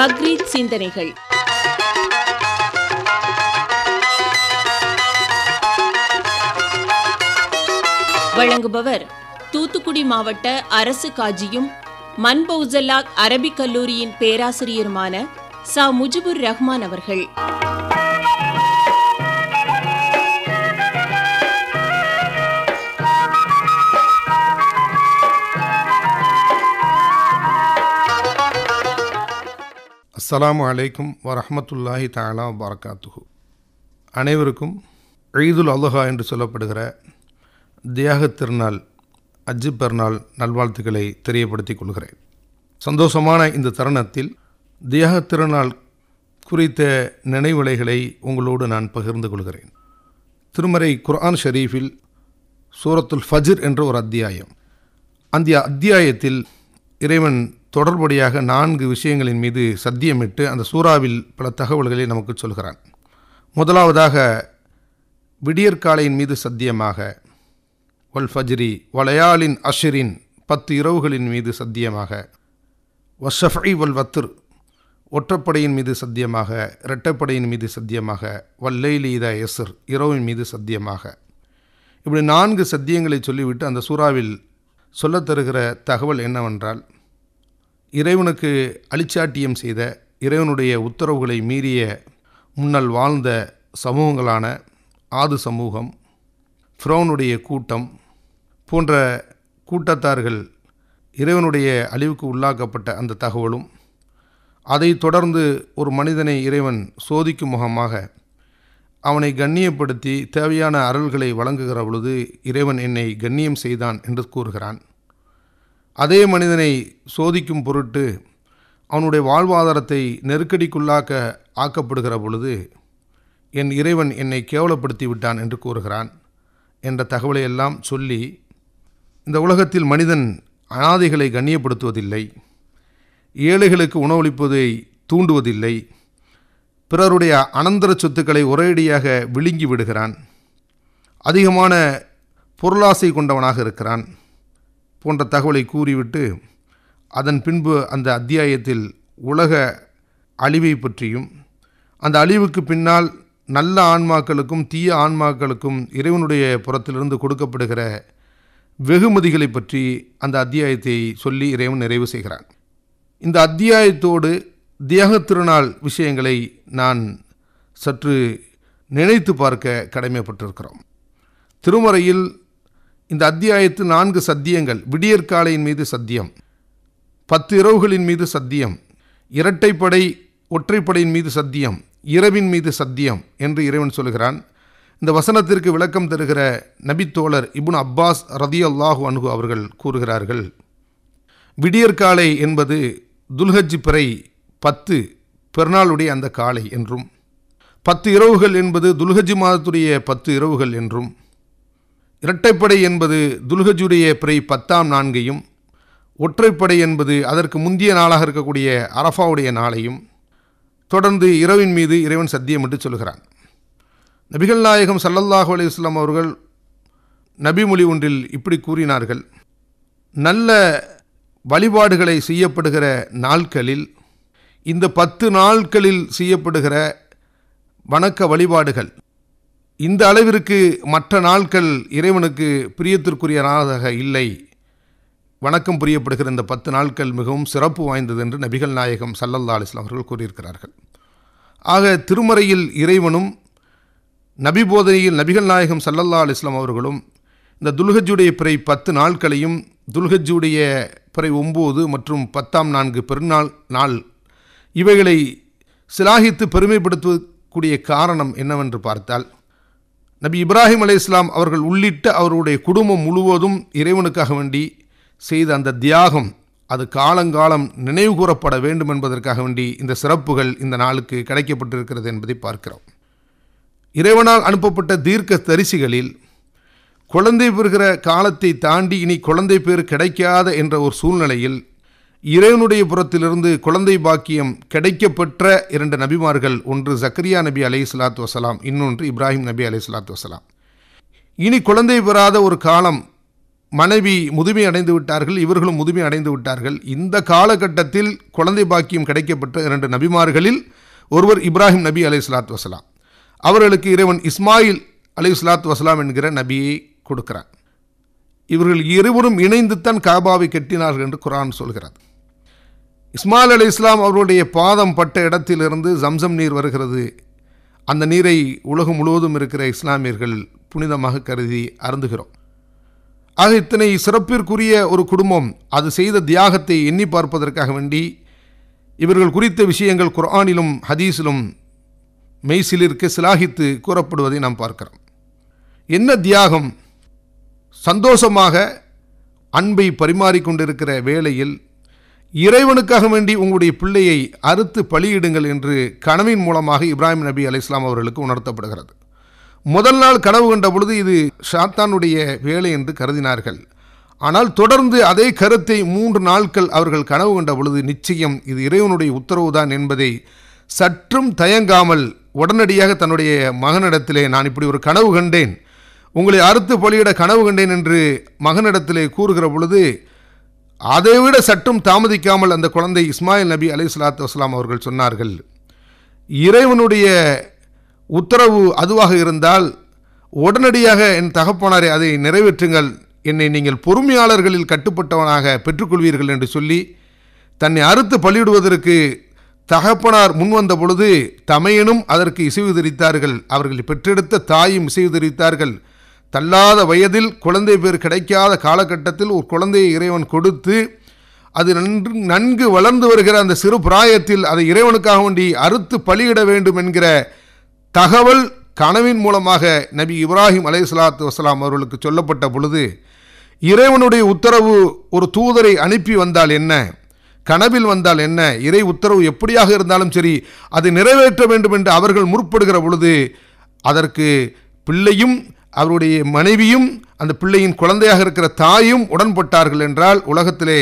பக்ரீத் சிந்தனைகள் வழங்குபவர் தூத்துக்குடி மாவட்ட அரசு காஜியும் மன்பௌசல்லாக் அரபிக் கல்லூரியின் பேராசிரியருமான சா முஜிபுர் ரஹ்மான் அவர்கள் அஸ்லாம் அலைக்கும் வரமத்துல்லாஹி தாலா வரகாத்துஹு அனைவருக்கும் ஈதுல் அல்லஹா என்று சொல்லப்படுகிற தியாக திருநாள் அஜி பெருநாள் நல்வாழ்த்துக்களை தெரியப்படுத்திக் கொள்கிறேன் சந்தோஷமான இந்த தருணத்தில் தியாக திருநாள் குறித்த நினைவுலைகளை உங்களோடு நான் பகிர்ந்து கொள்கிறேன் திருமறை குர்ஆன் ஷரீஃபில் சூரத்துல் ஃபஜிர் என்ற ஒரு அத்தியாயம் அந்த அத்தியாயத்தில் இறைவன் தொடர்புடையாக நான்கு விஷயங்களின் மீது சத்தியமிட்டு அந்த சூறாவில் பல தகவல்களை நமக்கு சொல்கிறான் முதலாவதாக விடியற்காலையின் மீது சத்தியமாக வல் ஃபஜ்ரி வலையாளின் அஷிரின் பத்து இரவுகளின் மீது சத்தியமாக வஷஃபை வல் வத்துர் ஒற்றப்படையின் மீது சத்தியமாக இரட்டைப்படையின் மீது சத்தியமாக வல்லைலி இதா எசர் இரவின் மீது சத்தியமாக இப்படி நான்கு சத்தியங்களை சொல்லிவிட்டு அந்த சூறாவில் சொல்லத்தருகிற தகவல் என்னவென்றால் இறைவனுக்கு அழிச்சாட்டியம் செய்த இறைவனுடைய உத்தரவுகளை மீறிய முன்னால் வாழ்ந்த சமூகங்களான ஆது சமூகம் ஃப்ரோனுடைய கூட்டம் போன்ற கூட்டத்தார்கள் இறைவனுடைய அழிவுக்கு உள்ளாக்கப்பட்ட அந்த தகவலும் அதை தொடர்ந்து ஒரு மனிதனை இறைவன் சோதிக்கும் முகமாக அவனை கண்ணியப்படுத்தி தேவையான அருள்களை வழங்குகிற பொழுது இறைவன் என்னை கண்ணியம் செய்தான் என்று கூறுகிறான் அதே மனிதனை சோதிக்கும் பொருட்டு அவனுடைய வாழ்வாதாரத்தை நெருக்கடிக்குள்ளாக்க ஆக்கப்படுகிற பொழுது என் இறைவன் என்னை கேவலப்படுத்தி விட்டான் என்று கூறுகிறான் என்ற தகவலை எல்லாம் சொல்லி இந்த உலகத்தில் மனிதன் அனாதைகளை கண்ணியப்படுத்துவதில்லை ஏழைகளுக்கு உணவளிப்பதை தூண்டுவதில்லை பிறருடைய அனந்தர சொத்துக்களை ஒரேடியாக விழுங்கி விடுகிறான் அதிகமான பொருளாசை கொண்டவனாக இருக்கிறான் போன்ற தகவலை கூறிவிட்டு அதன் பின்பு அந்த அத்தியாயத்தில் உலக அழிவை பற்றியும் அந்த அழிவுக்கு பின்னால் நல்ல ஆன்மாக்களுக்கும் தீய ஆன்மாக்களுக்கும் இறைவனுடைய புறத்திலிருந்து கொடுக்கப்படுகிற வெகுமதிகளை பற்றி அந்த அத்தியாயத்தை சொல்லி இறைவன் நிறைவு செய்கிறான் இந்த அத்தியாயத்தோடு தியாக திருநாள் விஷயங்களை நான் சற்று நினைத்து பார்க்க கடமைப்பட்டிருக்கிறோம் திருமறையில் இந்த அத்தியாயத்து நான்கு சத்தியங்கள் விடியற்காலையின் மீது சத்தியம் பத்து இரவுகளின் மீது சத்தியம் இரட்டைப்படை ஒற்றைப்படையின் மீது சத்தியம் இரவின் மீது சத்தியம் என்று இறைவன் சொல்கிறான் இந்த வசனத்திற்கு விளக்கம் தருகிற நபித்தோழர் இபுன் அப்பாஸ் ரதி அல்லாஹு அனுகு அவர்கள் கூறுகிறார்கள் விடியற்காலை என்பது துல்ஹஜ் பிறை பத்து பெருநாளுடைய அந்த காலை என்றும் பத்து இரவுகள் என்பது துல்கஜி மாதத்துடைய பத்து இரவுகள் என்றும் இரட்டைப்படை என்பது துல்கஜுடைய பிறை பத்தாம் நான்கையும் ஒற்றைப்படை என்பது அதற்கு முந்தைய நாளாக இருக்கக்கூடிய அரஃபாவுடைய நாளையும் தொடர்ந்து இரவின் மீது இறைவன் சத்தியம் என்று சொல்கிறான் நபிகள் நாயகம் சல்லல்லாஹு அலி இஸ்லாம் அவர்கள் நபிமொழி ஒன்றில் இப்படி கூறினார்கள் நல்ல வழிபாடுகளை செய்யப்படுகிற நாட்களில் இந்த பத்து நாட்களில் செய்யப்படுகிற வணக்க வழிபாடுகள் இந்த அளவிற்கு மற்ற நாட்கள் இறைவனுக்கு பிரியத்திற்குரிய நாளாக இல்லை வணக்கம் புரியப்படுகிற இந்த பத்து நாட்கள் மிகவும் சிறப்பு வாய்ந்தது என்று நபிகள் நாயகம் சல்லல்லா அலிஸ்லாம் அவர்கள் கூறியிருக்கிறார்கள் ஆக திருமறையில் இறைவனும் நபி போதனையில் நபிகள் நாயகம் சல்லல்லா அலிஸ்லாம் அவர்களும் இந்த துல்கஜுடைய பிறை பத்து நாட்களையும் துல்கஜுடைய பிறை ஒம்பது மற்றும் பத்தாம் நான்கு பெருநாள் நாள் இவைகளை சிலாகித்து பெருமைப்படுத்தக்கூடிய காரணம் என்னவென்று பார்த்தால் நபி இப்ராஹிம் அலே இஸ்லாம் அவர்கள் உள்ளிட்ட அவருடைய குடும்பம் முழுவதும் இறைவனுக்காக வேண்டி செய்த அந்த தியாகம் அது காலங்காலம் நினைவு கூறப்பட வேண்டும் என்பதற்காக வேண்டி இந்த சிறப்புகள் இந்த நாளுக்கு கிடைக்கப்பட்டிருக்கிறது என்பதை பார்க்கிறோம் இறைவனால் அனுப்பப்பட்ட தீர்க்க தரிசிகளில் குழந்தை பெறுகிற காலத்தை தாண்டி இனி குழந்தை பேர் கிடைக்காத என்ற ஒரு சூழ்நிலையில் இறைவனுடைய புறத்திலிருந்து குழந்தை பாக்கியம் கிடைக்கப்பெற்ற இரண்டு நபிமார்கள் ஒன்று ஜக்கரியா நபி அலை சலாத்து வசலாம் இன்னொன்று இப்ராஹிம் நபி அலை சலாத்து வசலாம் இனி குழந்தை பெறாத ஒரு காலம் மனைவி முதுமை அடைந்து விட்டார்கள் இவர்களும் முதுமை அடைந்து விட்டார்கள் இந்த காலகட்டத்தில் குழந்தை பாக்கியம் கிடைக்கப்பட்ட இரண்டு நபிமார்களில் ஒருவர் இப்ராஹிம் நபி அலை சலாத் வசலாம் அவர்களுக்கு இறைவன் இஸ்மாயில் அலை சலாத் வசலாம் என்கிற நபியை கொடுக்கிறான் இவர்கள் இருவரும் இணைந்துத்தான் காபாவை கட்டினார்கள் என்று குரான் சொல்கிறது இஸ்மால் அலி இஸ்லாம் அவருடைய பாதம் பட்ட இடத்திலிருந்து ஜம்சம் நீர் வருகிறது அந்த நீரை உலகம் முழுவதும் இருக்கிற இஸ்லாமியர்கள் புனிதமாக கருதி அருந்துகிறோம் ஆக இத்தனை சிறப்பிற்குரிய ஒரு குடும்பம் அது செய்த தியாகத்தை எண்ணி பார்ப்பதற்காக வேண்டி இவர்கள் குறித்த விஷயங்கள் குர்ஆனிலும் ஹதீஸிலும் மெய்சிலிற்கு சிலாகித்து கூறப்படுவதை நாம் பார்க்கிறோம் என்ன தியாகம் சந்தோஷமாக அன்பை பரிமாறிக்கொண்டிருக்கிற வேளையில் இறைவனுக்காக வேண்டி உங்களுடைய பிள்ளையை அறுத்து பலியிடுங்கள் என்று கனவின் மூலமாக இப்ராஹிம் நபி அலி இஸ்லாம் அவர்களுக்கு உணர்த்தப்படுகிறது முதல் நாள் கனவு கண்ட பொழுது இது ஷாத்தானுடைய வேலை என்று கருதினார்கள் ஆனால் தொடர்ந்து அதே கருத்தை மூன்று நாட்கள் அவர்கள் கனவு கண்ட பொழுது நிச்சயம் இது இறைவனுடைய உத்தரவுதான் என்பதை சற்றும் தயங்காமல் உடனடியாக தன்னுடைய மகனிடத்திலே நான் இப்படி ஒரு கனவு கண்டேன் உங்களை அறுத்து பலியிட கனவு கண்டேன் என்று மகனிடத்திலே கூறுகிற பொழுது அதைவிட சற்றும் தாமதிக்காமல் அந்த குழந்தை இஸ்மாயில் நபி அலி சலாத்து வஸ்லாம் அவர்கள் சொன்னார்கள் இறைவனுடைய உத்தரவு அதுவாக இருந்தால் உடனடியாக என் தகப்பனாரை அதை நிறைவேற்றுங்கள் என்னை நீங்கள் பொறுமையாளர்களில் கட்டுப்பட்டவனாக பெற்றுக்கொள்வீர்கள் என்று சொல்லி தன்னை அறுத்து பலியிடுவதற்கு தகப்பனார் முன்வந்த பொழுது தமையனும் அதற்கு இசைவு தெரிவித்தார்கள் அவர்கள் பெற்றெடுத்த தாயும் இசைவு தெரிவித்தார்கள் தள்ளாத வயதில் குழந்தை பேர் கிடைக்காத காலகட்டத்தில் ஒரு குழந்தையை இறைவன் கொடுத்து அது நன்று நன்கு வளர்ந்து வருகிற அந்த சிறு பிராயத்தில் அதை இறைவனுக்காக வேண்டி அறுத்து பலியிட வேண்டும் என்கிற தகவல் கனவின் மூலமாக நபி இப்ராஹிம் அலை சலாத்து வசலாம் அவர்களுக்கு சொல்லப்பட்ட பொழுது இறைவனுடைய உத்தரவு ஒரு தூதரை அனுப்பி வந்தால் என்ன கனவில் வந்தால் என்ன இறை உத்தரவு எப்படியாக இருந்தாலும் சரி அதை நிறைவேற்ற வேண்டும் என்று அவர்கள் முற்படுகிற பொழுது அதற்கு பிள்ளையும் அவருடைய மனைவியும் அந்த பிள்ளையின் குழந்தையாக இருக்கிற தாயும் உடன்பட்டார்கள் என்றால் உலகத்திலே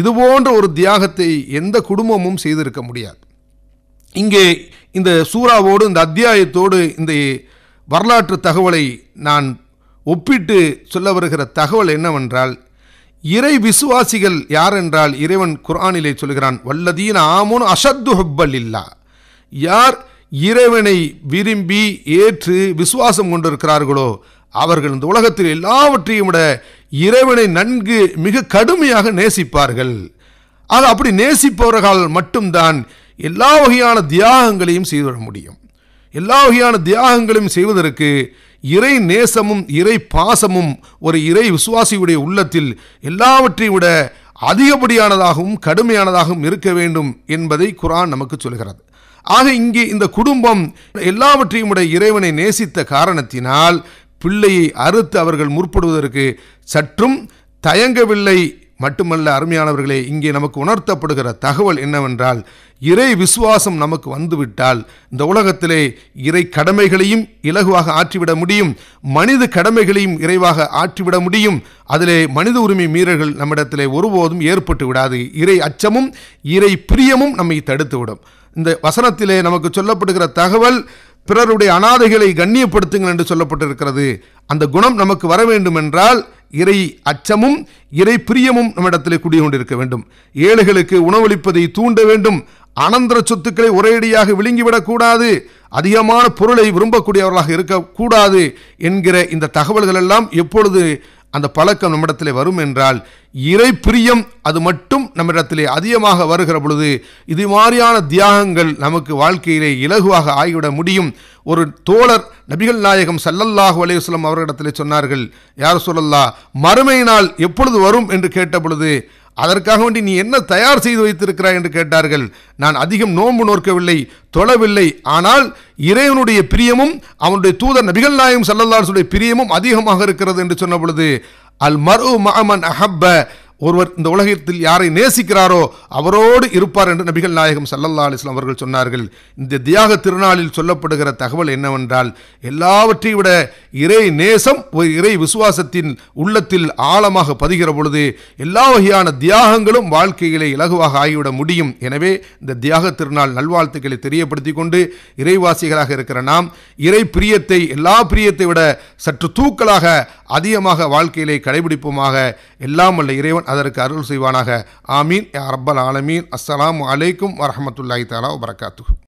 இதுபோன்ற ஒரு தியாகத்தை எந்த குடும்பமும் செய்திருக்க முடியாது இங்கே இந்த சூறாவோடு இந்த அத்தியாயத்தோடு இந்த வரலாற்று தகவலை நான் ஒப்பிட்டு சொல்ல வருகிற தகவல் என்னவென்றால் இறை விசுவாசிகள் யார் என்றால் இறைவன் குரானிலே சொல்கிறான் வல்லதீன ஆமோன் அசத்து ஹப்பல் இல்லா யார் இறைவனை விரும்பி ஏற்று விசுவாசம் கொண்டிருக்கிறார்களோ அவர்கள் இந்த உலகத்தில் எல்லாவற்றையும் விட இறைவனை நன்கு மிக கடுமையாக நேசிப்பார்கள் அது அப்படி நேசிப்பவர்களால் மட்டும்தான் எல்லா வகையான தியாகங்களையும் செய்துவிட முடியும் எல்லா வகையான தியாகங்களையும் செய்வதற்கு இறை நேசமும் இறை பாசமும் ஒரு இறை விசுவாசியுடைய உள்ளத்தில் எல்லாவற்றையும் விட அதிகப்படியானதாகவும் கடுமையானதாகவும் இருக்க வேண்டும் என்பதை குரான் நமக்கு சொல்கிறது ஆக இங்கே இந்த குடும்பம் எல்லாவற்றையும் உடைய இறைவனை நேசித்த காரணத்தினால் பிள்ளையை அறுத்து அவர்கள் முற்படுவதற்கு சற்றும் தயங்கவில்லை மட்டுமல்ல அருமையானவர்களே இங்கே நமக்கு உணர்த்தப்படுகிற தகவல் என்னவென்றால் இறை விசுவாசம் நமக்கு வந்துவிட்டால் இந்த உலகத்திலே இறை கடமைகளையும் இலகுவாக ஆற்றிவிட முடியும் மனித கடமைகளையும் இறைவாக ஆற்றிவிட முடியும் அதிலே மனித உரிமை மீறல்கள் நம்மிடத்திலே ஒருபோதும் ஏற்பட்டு விடாது இறை அச்சமும் இறை பிரியமும் நம்மை தடுத்துவிடும் இந்த வசனத்திலே நமக்கு சொல்லப்படுகிற தகவல் பிறருடைய அனாதைகளை கண்ணியப்படுத்துங்கள் என்று சொல்லப்பட்டிருக்கிறது அந்த குணம் நமக்கு வர வேண்டும் என்றால் இறை அச்சமும் இறை பிரியமும் நம்மிடத்திலே குடிகொண்டிருக்க வேண்டும் ஏழைகளுக்கு உணவளிப்பதை தூண்ட வேண்டும் அனந்தர சொத்துக்களை ஒரேடியாக விழுங்கிவிடக்கூடாது அதிகமான பொருளை விரும்பக்கூடியவர்களாக இருக்கக்கூடாது என்கிற இந்த தகவல்கள் எல்லாம் எப்பொழுது அந்த பழக்கம் நம்மிடத்தில் வரும் என்றால் இறை பிரியம் அது மட்டும் நம்மிடத்திலே அதிகமாக வருகிற பொழுது இது மாதிரியான தியாகங்கள் நமக்கு வாழ்க்கையிலே இலகுவாக ஆகிவிட முடியும் ஒரு தோழர் நபிகள் நாயகம் சல்லல்லாஹு அலையுஸ்லம் அவர்களிடத்திலே சொன்னார்கள் யார் சொல்லல்லா மறுமை நாள் எப்பொழுது வரும் என்று கேட்ட பொழுது அதற்காக வேண்டி நீ என்ன தயார் செய்து வைத்திருக்கிறாய் என்று கேட்டார்கள் நான் அதிகம் நோன்பு நோக்கவில்லை தொழவில்லை ஆனால் இறைவனுடைய பிரியமும் அவனுடைய தூதர் நபிகள் நாயம் சல்லல்லாசுடைய பிரியமும் அதிகமாக இருக்கிறது என்று சொன்ன பொழுது அல் மரு மஹமன் அஹப்ப ஒருவர் இந்த உலகத்தில் யாரை நேசிக்கிறாரோ அவரோடு இருப்பார் என்று நபிகள் நாயகம் சல்லல்லா அலிஸ்லாம் அவர்கள் சொன்னார்கள் இந்த தியாக திருநாளில் சொல்லப்படுகிற தகவல் என்னவென்றால் எல்லாவற்றை விட இறை நேசம் ஒரு இறை விசுவாசத்தின் உள்ளத்தில் ஆழமாக பதிகிற பொழுது எல்லா வகையான தியாகங்களும் வாழ்க்கையிலே இலகுவாக ஆகிவிட முடியும் எனவே இந்த தியாக திருநாள் நல்வாழ்த்துக்களை தெரியப்படுத்தி கொண்டு இறைவாசிகளாக இருக்கிற நாம் இறை பிரியத்தை எல்லா பிரியத்தை விட சற்று தூக்கலாக அதிகமாக வாழ்க்கையிலே கடைபிடிப்போமாக எல்லாம் அல்ல இறைவன் அதற்கு அருள் செய்வானாக ஆமீன் ரப்பல் ஆலமீன் அஸ்லாம் அலைக்கும் வரமத்துல்லாஹி தாலா வரகாத்து